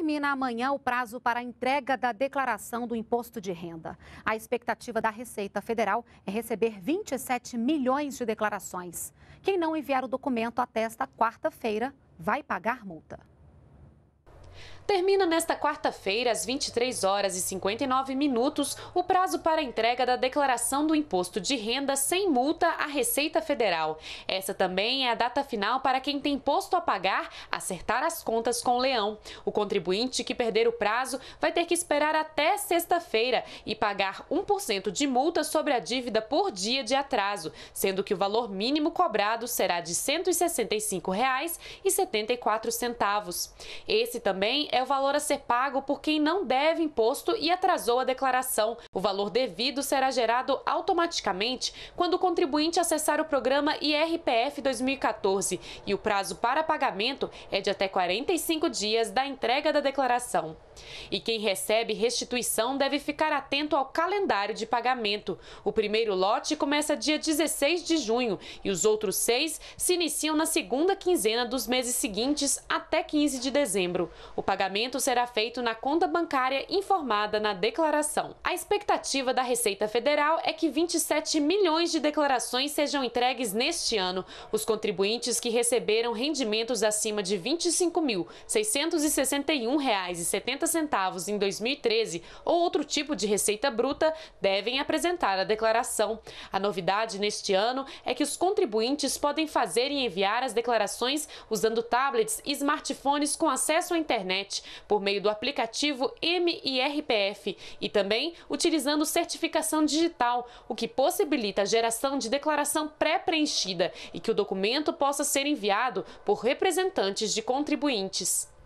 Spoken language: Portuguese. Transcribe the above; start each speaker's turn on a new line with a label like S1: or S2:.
S1: Termina amanhã o prazo para a entrega da declaração do imposto de renda. A expectativa da Receita Federal é receber 27 milhões de declarações. Quem não enviar o documento até esta quarta-feira vai pagar multa.
S2: Termina nesta quarta-feira, às 23 horas e 59 minutos, o prazo para entrega da declaração do imposto de renda sem multa à Receita Federal. Essa também é a data final para quem tem imposto a pagar acertar as contas com o leão. O contribuinte que perder o prazo vai ter que esperar até sexta-feira e pagar 1% de multa sobre a dívida por dia de atraso, sendo que o valor mínimo cobrado será de R$ 165,74. Esse também é é o valor a ser pago por quem não deve imposto e atrasou a declaração. O valor devido será gerado automaticamente quando o contribuinte acessar o programa IRPF 2014 e o prazo para pagamento é de até 45 dias da entrega da declaração. E quem recebe restituição deve ficar atento ao calendário de pagamento. O primeiro lote começa dia 16 de junho e os outros seis se iniciam na segunda quinzena dos meses seguintes até 15 de dezembro. O pagamento pagamento será feito na conta bancária informada na declaração. A expectativa da Receita Federal é que 27 milhões de declarações sejam entregues neste ano. Os contribuintes que receberam rendimentos acima de R$ 25.661,70 em 2013 ou outro tipo de receita bruta devem apresentar a declaração. A novidade neste ano é que os contribuintes podem fazer e enviar as declarações usando tablets e smartphones com acesso à internet internet, por meio do aplicativo MIRPF e também utilizando certificação digital, o que possibilita a geração de declaração pré-preenchida e que o documento possa ser enviado por representantes de contribuintes.